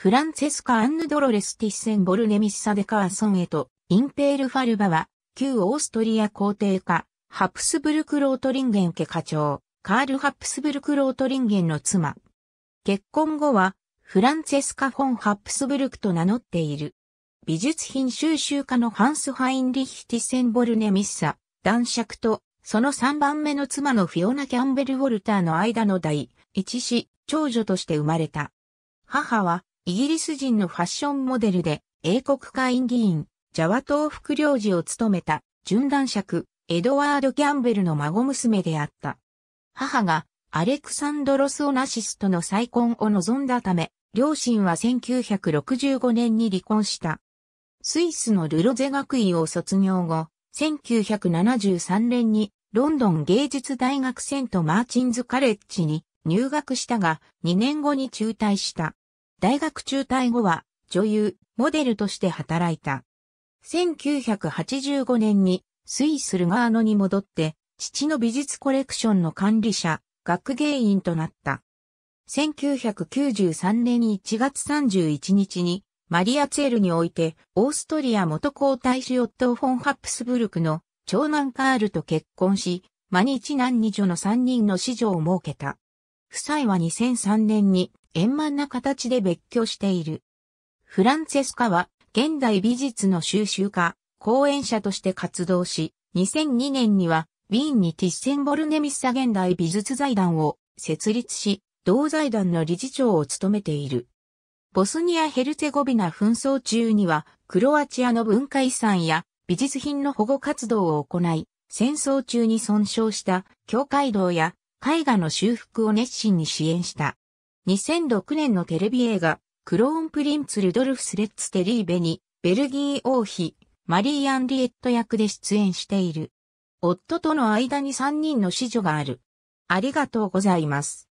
フランセスカ・アンヌ・ドロレス・ティッセン・ボルネ・ミッサ・デ・カーソンへと、インペール・ファルバは、旧オーストリア皇帝家、ハプスブルク・ロートリンゲン家課長、カール・ハプスブルク・ロートリンゲンの妻。結婚後は、フランセスカ・フォン・ハプスブルクと名乗っている。美術品収集家のハンス・ハインリヒ・ティッセン・ボルネ・ミッサ、男爵と、その3番目の妻のフィオナ・キャンベル・ウォルターの間の第一子、長女として生まれた。母は、イギリス人のファッションモデルで、英国会議員、ジャワ島副領事を務めた、純男爵、エドワード・キャンベルの孫娘であった。母が、アレクサンドロス・オナシスとの再婚を望んだため、両親は1965年に離婚した。スイスのルロゼ学位を卒業後、1973年にロンドン芸術大学セントマーチンズカレッジに入学したが、2年後に中退した。大学中退後は女優、モデルとして働いた。1985年にスイスルガーノに戻って、父の美術コレクションの管理者、学芸員となった。1993年1月31日に、マリアツェルにおいて、オーストリア元皇太子オットフォン・ハプスブルクの長男カールと結婚し、マニチ男二女の三人の子女を設けた。夫妻は2003年に円満な形で別居している。フランセェスカは現代美術の収集家、講演者として活動し、2002年にはウィーンにティッセンボルネミッサ現代美術財団を設立し、同財団の理事長を務めている。ボスニア・ヘルツェゴビナ紛争中には、クロアチアの文化遺産や美術品の保護活動を行い、戦争中に損傷した教会堂や絵画の修復を熱心に支援した。2006年のテレビ映画、クローンプリンツ・ルドルフス・レッツ・テリーベに、ベルギー王妃、マリー・アンリエット役で出演している。夫との間に3人の子女がある。ありがとうございます。